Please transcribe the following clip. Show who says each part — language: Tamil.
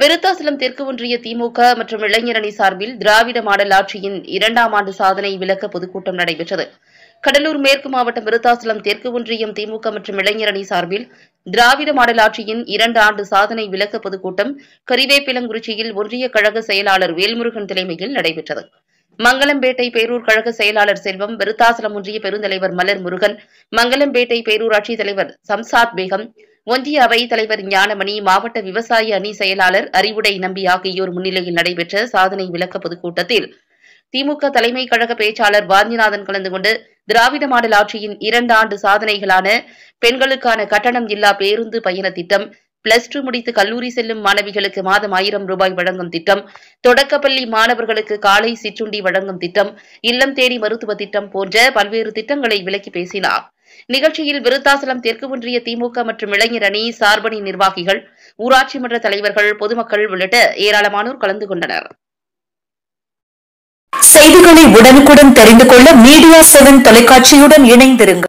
Speaker 1: விருத்தாசலம் தெற்கு ஒன்றிய திமுக மற்றும் இளைஞரணி சார்பில் திராவிட மாடல் ஆட்சியின் இரண்டாம் ஆண்டு சாதனை விளக்க பொதுக்கூட்டம் நடைபெற்றது கடலூர் மேற்கு மாவட்டம் விருத்தாசலம் தெற்கு ஒன்றியம் திமுக மற்றும் இளைஞரணி சார்பில் திராவிட மாடல் ஆட்சியின் இரண்டு ஆண்டு சாதனை விளக்க பொதுக்கூட்டம் கரிவேப்பிலங்குறிச்சியில் ஒன்றிய கழக செயலாளர் வேல்முருகன் தலைமையில் நடைபெற்றது மங்களம்பேட்டை பேரூர் கழக செயலாளர் செல்வம் விருத்தாசலம் ஒன்றிய பெருந்தலைவர் மலர் முருகன் மங்களம்பேட்டை பேரூராட்சி தலைவர் சம்சாத் பேகம் ஒன்றிய அவைத் தலைவர் ஞானமணி மாவட்ட விவசாய அணி செயலாளர் அறிவுடை நம்பி ஆகியோர் முன்னிலையில் நடைபெற்ற சாதனை விளக்க பொதுக்கூட்டத்தில் திமுக தலைமை கழக பேச்சாளர் வாந்திநாதன் கலந்து கொண்டு திராவிட மாடல் ஆட்சியின் இரண்டு ஆண்டு சாதனைகளான பெண்களுக்கான கட்டணம் இல்லா பேருந்து பயண திட்டம் பிளஸ் டூ முடித்து கல்லூரி செல்லும் மாணவிகளுக்கு மாதம் ஆயிரம் ரூபாய் வழங்கும் திட்டம் தொடக்கப்பள்ளி மாணவர்களுக்கு காலை சிற்றுண்டி வழங்கும் திட்டம் இல்லம் தேடி மருத்துவ திட்டம் போன்ற பல்வேறு திட்டங்களை விலக்கி பேசினாா் நிகழ்ச்சியில் விருத்தாசலம் தெற்கு ஒன்றிய திமுக மற்றும் இளைஞர் அணி சார்பணி நிர்வாகிகள் ஊராட்சி மன்ற தலைவர்கள் பொதுமக்கள் உள்ளிட்ட ஏராளமானோர் கலந்து கொண்டனர் செய்திகளை உடனுக்குடன் தெரிந்து கொள்ள மீடியா செவன் தொலைக்காட்சியுடன் இணைந்திருங்கள்